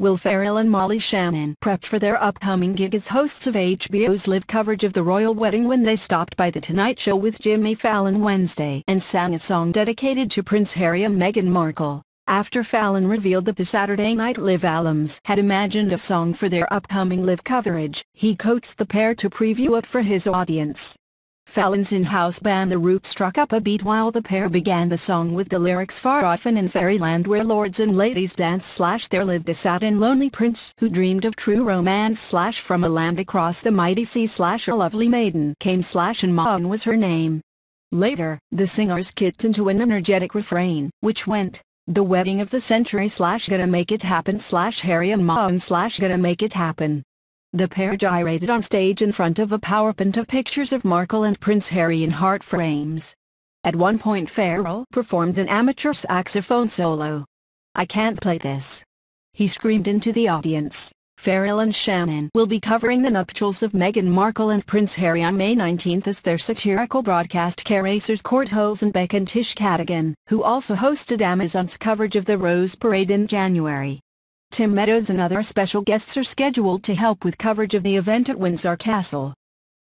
Will Ferrell and Molly Shannon prepped for their upcoming gig as hosts of HBO's live coverage of the royal wedding when they stopped by The Tonight Show with Jimmy Fallon Wednesday and sang a song dedicated to Prince Harry and Meghan Markle. After Fallon revealed that the Saturday Night Live alums had imagined a song for their upcoming live coverage, he coached the pair to preview it for his audience. Fallon's in-house band The Roots struck up a beat while the pair began the song with the lyrics far off and in fairyland where lords and ladies dance slash there lived a sad and lonely prince who dreamed of true romance slash from a land across the mighty sea slash a lovely maiden came slash and Maun was her name. Later, the singers kicked into an energetic refrain, which went, the wedding of the century slash gonna make it happen slash Harry and Maun slash gonna make it happen. The pair gyrated on stage in front of a PowerPoint of pictures of Markle and Prince Harry in heart frames. At one point Farrell performed an amateur saxophone solo. I can't play this. He screamed into the audience. Farrell and Shannon will be covering the nuptials of Meghan Markle and Prince Harry on May 19 as their satirical broadcast Caracers Court Hosenbeck and Tish Cadigan, who also hosted Amazon's coverage of the Rose Parade in January. Tim Meadows and other special guests are scheduled to help with coverage of the event at Windsor Castle.